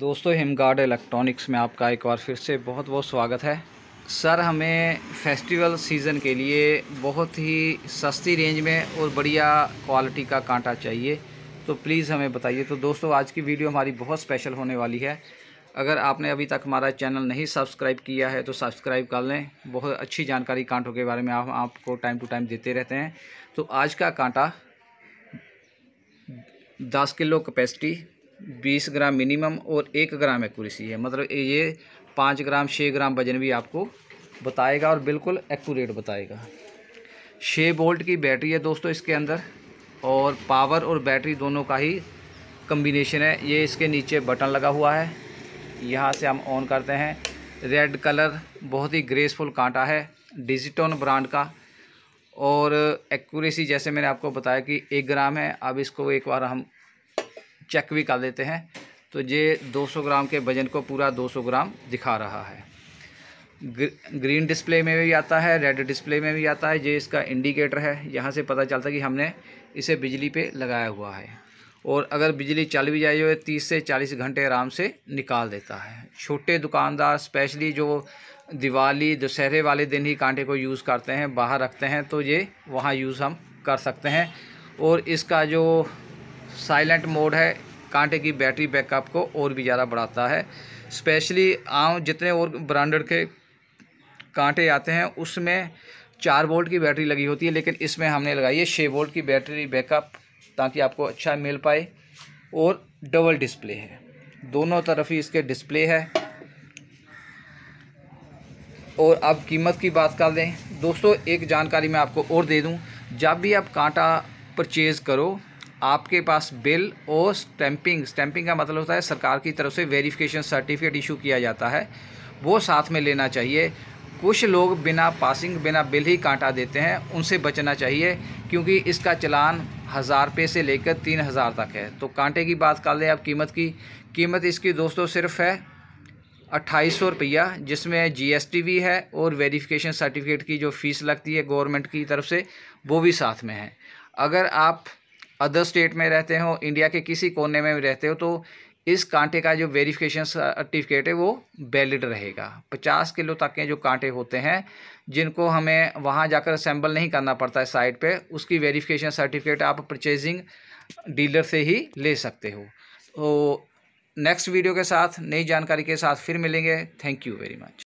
दोस्तों हिमगार्ड इलेक्ट्रॉनिक्स में आपका एक बार फिर से बहुत बहुत स्वागत है सर हमें फेस्टिवल सीज़न के लिए बहुत ही सस्ती रेंज में और बढ़िया क्वालिटी का कांटा चाहिए तो प्लीज़ हमें बताइए तो दोस्तों आज की वीडियो हमारी बहुत स्पेशल होने वाली है अगर आपने अभी तक हमारा चैनल नहीं सब्सक्राइब किया है तो सब्सक्राइब कर लें बहुत अच्छी जानकारी कांटों के बारे में आप आपको टाइम टू टाइम देते रहते हैं तो आज का कांटा दस किलो कैपेसिटी बीस ग्राम मिनिमम और एक ग्राम एक्यूरेसी है मतलब ये पाँच ग्राम छः ग्राम वजन भी आपको बताएगा और बिल्कुल एक्यूरेट बताएगा छः वोल्ट की बैटरी है दोस्तों इसके अंदर और पावर और बैटरी दोनों का ही कम्बिनेशन है ये इसके नीचे बटन लगा हुआ है यहाँ से हम ऑन करते हैं रेड कलर बहुत ही ग्रेसफुल कांटा है डिजिटोन ब्रांड का और एक्यूरेसी जैसे मैंने आपको बताया कि एक ग्राम है अब इसको एक बार हम चेक भी कर लेते हैं तो ये 200 ग्राम के वज़न को पूरा 200 ग्राम दिखा रहा है ग्रीन डिस्प्ले में भी आता है रेड डिस्प्ले में भी आता है ये इसका इंडिकेटर है यहाँ से पता चलता है कि हमने इसे बिजली पे लगाया हुआ है और अगर बिजली चल भी जाए तो तीस से चालीस घंटे आराम से निकाल देता है छोटे दुकानदार स्पेशली जो दिवाली दशहरे वाले दिन ही कांटे को यूज़ करते हैं बाहर रखते हैं तो ये वहाँ यूज़ हम कर सकते हैं और इसका जो साइलेंट मोड है कांटे की बैटरी बैकअप को और भी ज़्यादा बढ़ाता है स्पेशली आम जितने और ब्रांडेड के कांटे आते हैं उसमें चार वोल्ट की बैटरी लगी होती है लेकिन इसमें हमने लगाई है छः वोल्ट की बैटरी बैकअप ताकि आपको अच्छा मिल पाए और डबल डिस्प्ले है दोनों तरफ ही इसके डिस्प्ले है और अब कीमत की बात कर लें दोस्तों एक जानकारी मैं आपको और दे दूं जब भी आप कांटा परचेज़ करो आपके पास बिल और स्टैंपिंग स्टैंपिंग का मतलब होता है सरकार की तरफ से वेरिफिकेशन सर्टिफिकेट इशू किया जाता है वो साथ में लेना चाहिए कुछ लोग बिना पासिंग बिना बिल ही कांटा देते हैं उनसे बचना चाहिए क्योंकि इसका चलान हज़ार रुपये से लेकर तीन हज़ार तक है तो कांटे की बात कर लें आप कीमत की कीमत इसकी दोस्तों सिर्फ है अट्ठाईस सौ रुपया जिसमें जीएसटी भी है और वेरिफिकेशन सर्टिफिकेट की जो फ़ीस लगती है गवर्नमेंट की तरफ से वो भी साथ में है अगर आप अदर स्टेट में रहते हो इंडिया के किसी कोने में भी रहते हो तो इस कांटे का जो वेरिफिकेशन सर्टिफिकेट है वो वैलिड रहेगा पचास किलो तक के जो कांटे होते हैं जिनको हमें वहाँ जाकर असेंबल नहीं करना पड़ता है साइट पे उसकी वेरिफिकेशन सर्टिफिकेट आप परचेजिंग डीलर से ही ले सकते हो तो नेक्स्ट वीडियो के साथ नई जानकारी के साथ फिर मिलेंगे थैंक यू वेरी मच